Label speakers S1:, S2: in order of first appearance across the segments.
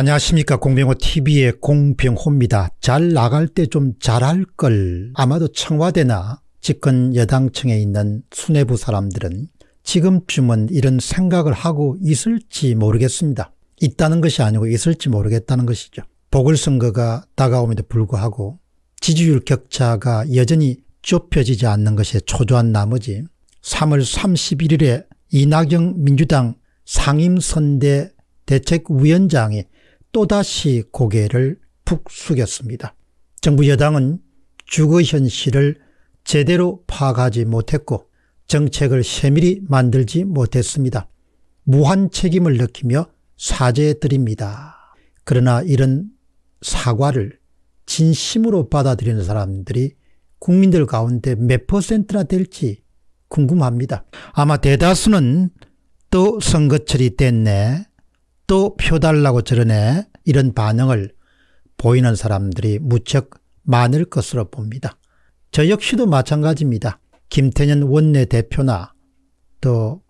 S1: 안녕하십니까 공병호 TV의 공병호입니다. 잘 나갈 때 좀 잘할 걸 아마도 청와대나 집권 여당층에 있는 수뇌부 사람들은 지금쯤은 이런 생각을 하고 있을지 모르겠습니다. 있다는 것이 아니고 있을지 모르겠다는 것이죠. 보궐선거가 다가옴에도 불구하고 지지율 격차가 여전히 좁혀지지 않는 것에 초조한 나머지 3월 31일에 이낙연 민주당 상임선대 대책위원장이 또다시 고개를 푹 숙였습니다. 정부 여당은 주거 현실을 제대로 파악하지 못했고 정책을 세밀히 만들지 못했습니다. 무한 책임을 느끼며 사죄드립니다. 그러나 이런 사과를 진심으로 받아들이는 사람들이 국민들 가운데 몇 퍼센트나 될지 궁금합니다. 아마 대다수는 또 선거철이 됐네 또표 달라고 저러네 이런 반응을 보이는 사람들이 무척 많을 것으로 봅니다. 저 역시도 마찬가지입니다. 김태년 원내대표나 또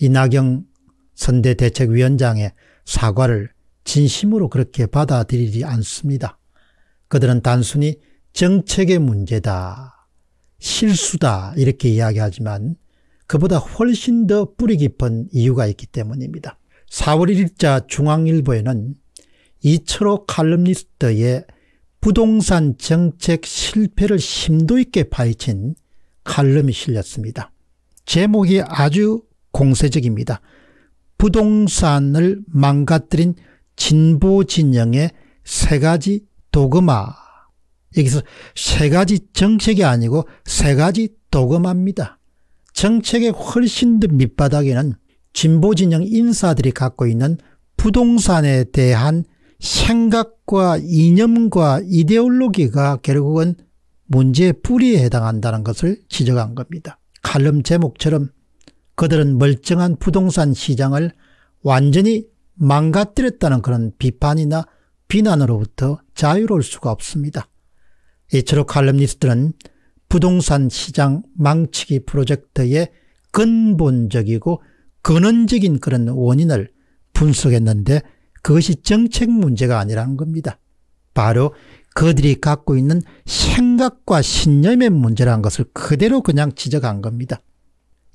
S1: 이낙영 선대대책위원장의 사과를 진심으로 그렇게 받아들이지 않습니다. 그들은 단순히 정책의 문제다, 실수다 이렇게 이야기하지만 그보다 훨씬 더 뿌리 깊은 이유가 있기 때문입니다. 4월 1일자 중앙일보에는 이철호 칼럼니스트의 부동산 정책 실패를 심도 있게 파헤친 칼럼이 실렸습니다. 제목이 아주 공세적입니다. 부동산을 망가뜨린 진보 진영의 세 가지 도그마. 여기서 세 가지 정책이 아니고 세 가지 도그마입니다. 정책의 훨씬 더 밑바닥에는 진보진영 인사들이 갖고 있는 부동산에 대한 생각과 이념과 이데올로기가 결국은 문제의 뿌리에 해당한다는 것을 지적한 겁니다. 칼럼 제목처럼 그들은 멀쩡한 부동산 시장을 완전히 망가뜨렸다는 그런 비판이나 비난으로부터 자유로울 수가 없습니다. 이처럼 칼럼니스트는 부동산 시장 망치기 프로젝트의 근본적이고 근원적인 그런 원인을 분석했는데 그것이 정책 문제가 아니라는 겁니다. 바로 그들이 갖고 있는 생각과 신념의 문제라는 것을 그대로 그냥 지적한 겁니다.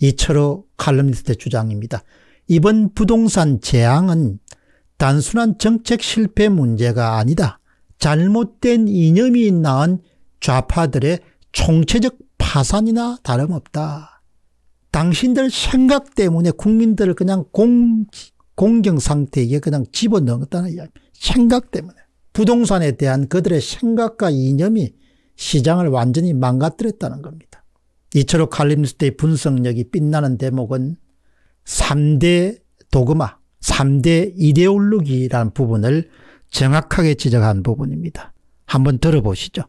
S1: 이철호 칼럼니스트의 주장입니다. 이번 부동산 재앙은 단순한 정책 실패 문제가 아니다. 잘못된 이념이 낳은 좌파들의 총체적 파산이나 다름없다. 당신들 생각 때문에 국민들을 그냥 공, 공경 상태에 그냥 집어넣었다는 이야기. 생각 때문에. 부동산에 대한 그들의 생각과 이념이 시장을 완전히 망가뜨렸다는 겁니다. 이처럼 칼림스트의 분석력이 빛나는 대목은 3대 도그마, 3대 이데올로기라는 부분을 정확하게 지적한 부분입니다. 한번 들어보시죠.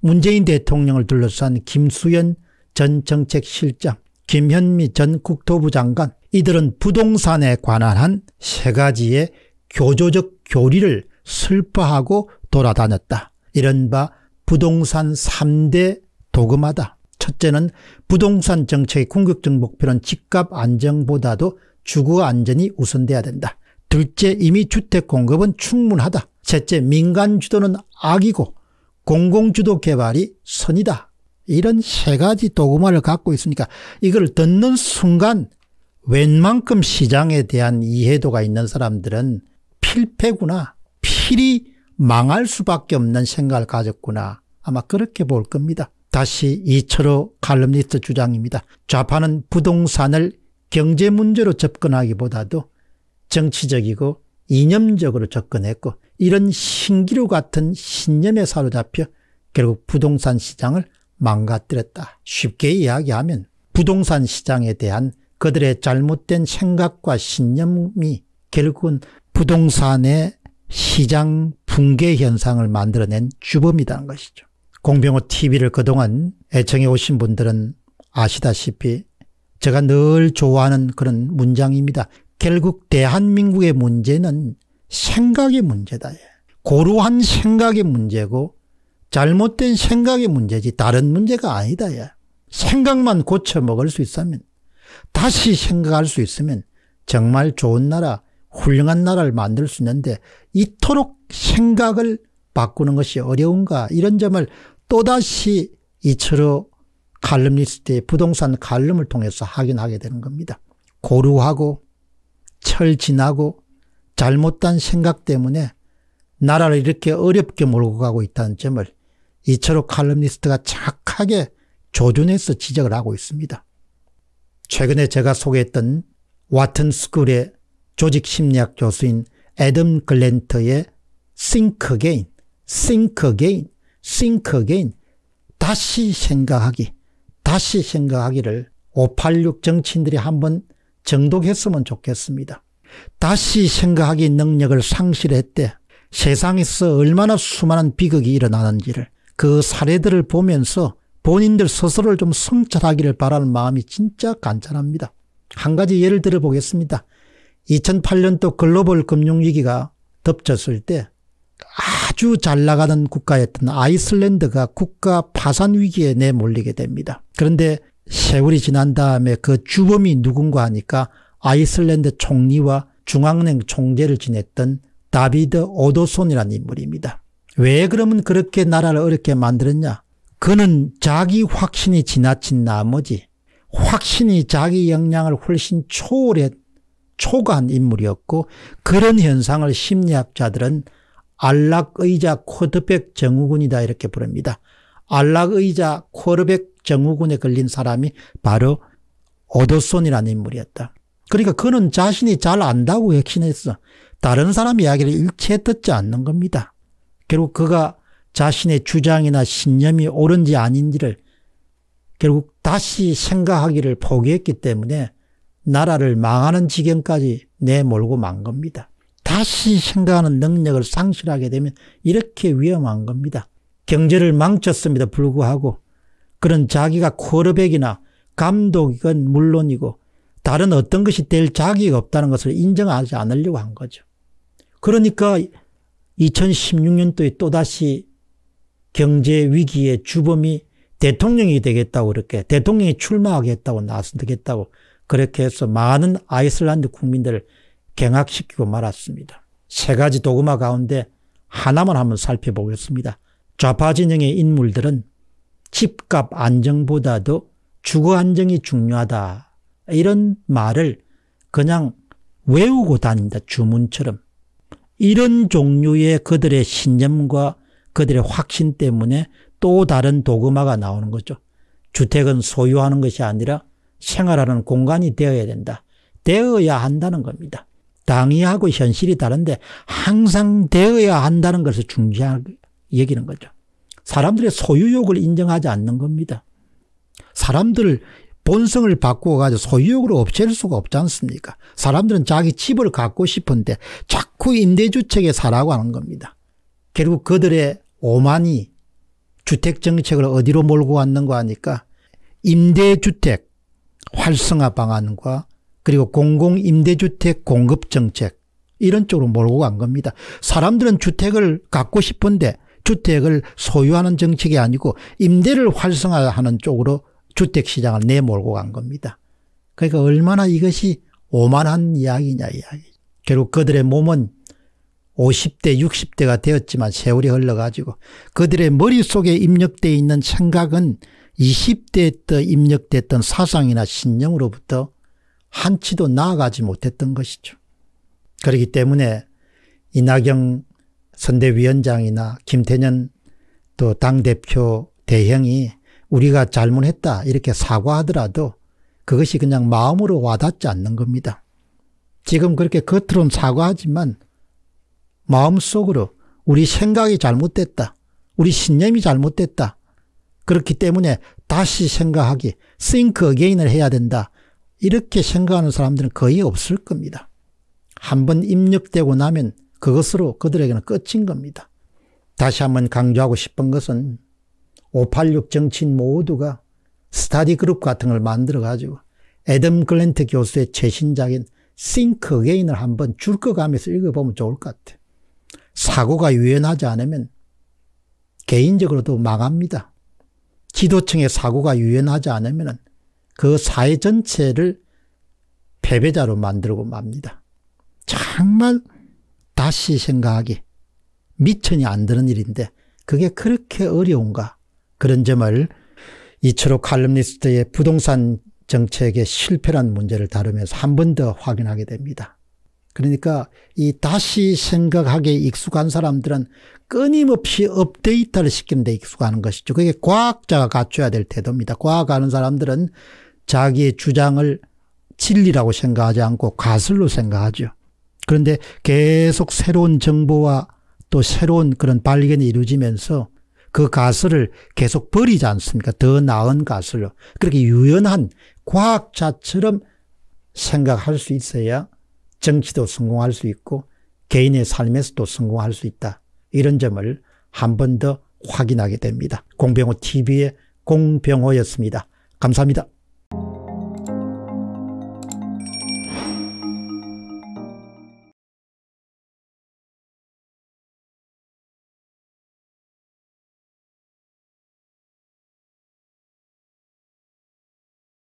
S1: 문재인 대통령을 둘러싼 김수현 전 정책실장 김현미 전 국토부 장관 이들은 부동산에 관한 한 세 가지의 교조적 교리를 슬퍼하고 돌아다녔다. 이른바 부동산 3대 도금하다. 첫째는 부동산 정책의 궁극적 목표는 집값 안정보다도 주거 안전이 우선돼야 된다. 둘째, 이미 주택 공급은 충분하다. 셋째, 민간 주도는 악이고 공공주도 개발이 선이다. 이런 세 가지 도구만을 갖고 있으니까 이걸 듣는 순간 웬만큼 시장에 대한 이해도가 있는 사람들은 필패구나. 필이 망할 수밖에 없는 생각을 가졌구나. 아마 그렇게 볼 겁니다. 다시 이철호 칼럼니스트 주장입니다. 좌파는 부동산을 경제 문제로 접근하기보다도 정치적이고 이념적으로 접근했고 이런 신기루 같은 신념에 사로잡혀 결국 부동산 시장을 망가뜨렸다. 쉽게 이야기하면 부동산 시장에 대한 그들의 잘못된 생각과 신념이 결국은 부동산의 시장 붕괴 현상을 만들어낸 주범이라는 것이죠. 공병호 TV를 그동안 애청해 오신 분들은 아시다시피 제가 늘 좋아하는 그런 문장입니다. 결국 대한민국의 문제는 생각의 문제다. 고루한 생각의 문제고 잘못된 생각의 문제지 다른 문제가 아니다. 야. 생각만 고쳐 먹을 수 있으면 다시 생각할 수 있으면 정말 좋은 나라 훌륭한 나라를 만들 수 있는데 이토록 생각을 바꾸는 것이 어려운가 이런 점을 또다시 이철호 칼럼니스트의 부동산 칼럼을 통해서 확인하게 되는 겁니다. 고루하고 철진하고 잘못된 생각 때문에 나라를 이렇게 어렵게 몰고 가고 있다는 점을 이철호 칼럼니스트가 착하게 조준해서 지적을 하고 있습니다. 최근에 제가 소개했던 와튼 스쿨의 조직심리학 교수인 애덤 글렌터의 Think Again, Think Again, Think Again 다시 생각하기, 다시 생각하기를 586 정치인들이 한번 정독했으면 좋겠습니다. 다시 생각하기 능력을 상실했대 세상에서 얼마나 수많은 비극이 일어나는지를 그 사례들을 보면서 본인들 스스로를 좀 성찰하기를 바라는 마음이 진짜 간절합니다. 한 가지 예를 들어보겠습니다. 2008년도 글로벌 금융위기가 덮쳤을 때 아주 잘 나가는 국가였던 아이슬란드가 국가 파산 위기에 내몰리게 됩니다. 그런데 세월이 지난 다음에 그 주범이 누군가 하니까 아이슬란드 총리와 중앙은행 총재를 지냈던 다비드 오도손이라는 인물입니다. 왜 그러면 그렇게 나라를 어렵게 만들었냐? 그는 자기 확신이 지나친 나머지 확신이 자기 역량을 훨씬 초월해 초과한 인물이었고 그런 현상을 심리학자들은 안락의자 쿼드백 정우군이다 이렇게 부릅니다. 안락의자 쿼드백 정우군에 걸린 사람이 바로 오도손이라는 인물이었다. 그러니까 그는 자신이 잘 안다고 확신했어. 다른 사람 이야기를 일체 듣지 않는 겁니다. 결국 그가 자신의 주장이나 신념이 옳은지 아닌지를 결국 다시 생각하기를 포기했기 때문에 나라를 망하는 지경까지 내몰고 만 겁니다. 다시 생각하는 능력을 상실하게 되면 이렇게 위험한 겁니다. 경제를 망쳤습니다. 불구하고 그런 자기가 쿼러백이나 감독이건 물론이고 다른 어떤 것이 될 자격이 없다는 것을 인정하지 않으려고 한 거죠. 그러니까 2016년도에 또다시 경제 위기의 주범이 대통령이 되겠다고 그렇게 대통령이 출마하겠다고 나서겠다고 그렇게 해서 많은 아이슬란드 국민들을 경악시키고 말았습니다. 세 가지 도그마 가운데 하나만 한번 살펴보겠습니다. 좌파 진영의 인물들은 집값 안정보다도 주거 안정이 중요하다. 이런 말을 그냥 외우고 다닌다. 주문처럼. 이런 종류의 그들의 신념과 그들의 확신 때문에 또 다른 도그마가 나오는 거죠. 주택은 소유하는 것이 아니라 생활하는 공간이 되어야 된다. 되어야 한다는 겁니다. 당위하고 현실이 다른데 항상 되어야 한다는 것을 중시하게 여기는 거죠. 사람들의 소유욕을 인정하지 않는 겁니다. 사람들을 본성을 바꾸어가지고 소유욕으로 없앨 수가 없지 않습니까? 사람들은 자기 집을 갖고 싶은데 자꾸 임대주택에 사라고 하는 겁니다. 결국 그들의 오만이 주택정책을 어디로 몰고 왔는가 하니까 임대주택 활성화 방안과 그리고 공공임대주택 공급정책 이런 쪽으로 몰고 간 겁니다. 사람들은 주택을 갖고 싶은데 주택을 소유하는 정책이 아니고 임대를 활성화하는 쪽으로 주택시장을 내몰고 간 겁니다. 그러니까 얼마나 이것이 오만한 이야기냐 이야기. 결국 그들의 몸은 50대 60대가 되었지만 세월이 흘러가지고 그들의 머릿속에 입력되어 있는 생각은 20대 때 입력됐던 사상이나 신념으로부터 한치도 나아가지 못했던 것이죠. 그렇기 때문에 이낙영 선대위원장이나 김태년 또 당대표 대형이 우리가 잘못했다 이렇게 사과하더라도 그것이 그냥 마음으로 와닿지 않는 겁니다. 지금 그렇게 겉으론 사과하지만 마음속으로 우리 생각이 잘못됐다. 우리 신념이 잘못됐다. 그렇기 때문에 다시 생각하기, think again을 해야 된다. 이렇게 생각하는 사람들은 거의 없을 겁니다. 한 번 입력되고 나면 그것으로 그들에게는 끝인 겁니다. 다시 한번 강조하고 싶은 것은 586 정치인 모두가 스타디 그룹 같은 걸 만들어가지고 에덤 글랜트 교수의 최신작인 싱크 i 인을 한번 줄거가면서 읽어보면 좋을 것 같아. 사고가 유연하지 않으면 개인적으로도 망합니다. 지도층의 사고가 유연하지 않으면 그 사회 전체를 패배자로 만들고 맙니다. 정말 다시 생각하기 미천이 안 드는 일인데 그게 그렇게 어려운가 그런 점을 이처로 칼럼니스트의 부동산 정책의 실패란 문제를 다루면서 한 번 더 확인하게 됩니다. 그러니까 이 다시 생각하기에 익숙한 사람들은 끊임없이 업데이트를 시키는 데 익숙한 것이죠. 그게 과학자가 갖춰야 될 태도입니다. 과학 하는 사람들은 자기의 주장을 진리라고 생각하지 않고 가설로 생각하죠. 그런데 계속 새로운 정보와 또 새로운 그런 발견이 이루어지면서 그 가설을 계속 버리지 않습니까? 더 나은 가설로. 그렇게 유연한 과학자처럼 생각할 수 있어야 정치도 성공할 수 있고 개인의 삶에서도 성공할 수 있다. 이런 점을 한 번 더 확인하게 됩니다. 공병호 TV의 공병호였습니다. 감사합니다.